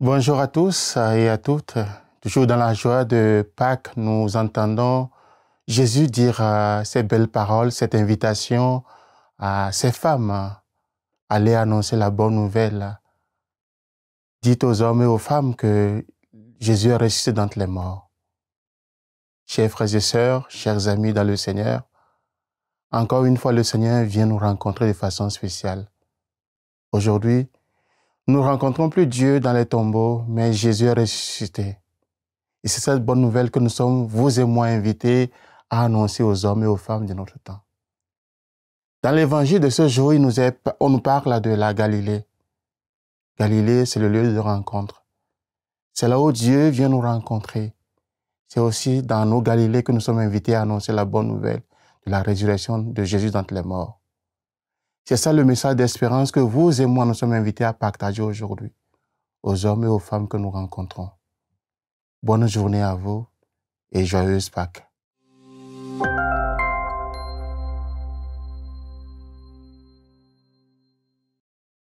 Bonjour à tous et à toutes. Toujours dans la joie de Pâques, nous entendons Jésus dire ces belles paroles, cette invitation à ces femmes. aller annoncer la bonne nouvelle. Dites aux hommes et aux femmes que Jésus est ressuscité d'entre les morts. Chers frères et sœurs, chers amis dans le Seigneur, encore une fois, le Seigneur vient nous rencontrer de façon spéciale. Aujourd'hui, nous rencontrons plus Dieu dans les tombeaux, mais Jésus est ressuscité. Et c'est cette bonne nouvelle que nous sommes, vous et moi, invités à annoncer aux hommes et aux femmes de notre temps. Dans l'évangile de ce jour, nous on nous parle de la Galilée. Galilée, c'est le lieu de rencontre. C'est là où Dieu vient nous rencontrer. C'est aussi dans nos Galilées que nous sommes invités à annoncer la bonne nouvelle de la résurrection de Jésus d'entre les morts. C'est ça le message d'espérance que vous et moi nous sommes invités à partager aujourd'hui aux hommes et aux femmes que nous rencontrons. Bonne journée à vous et joyeuse Pâques.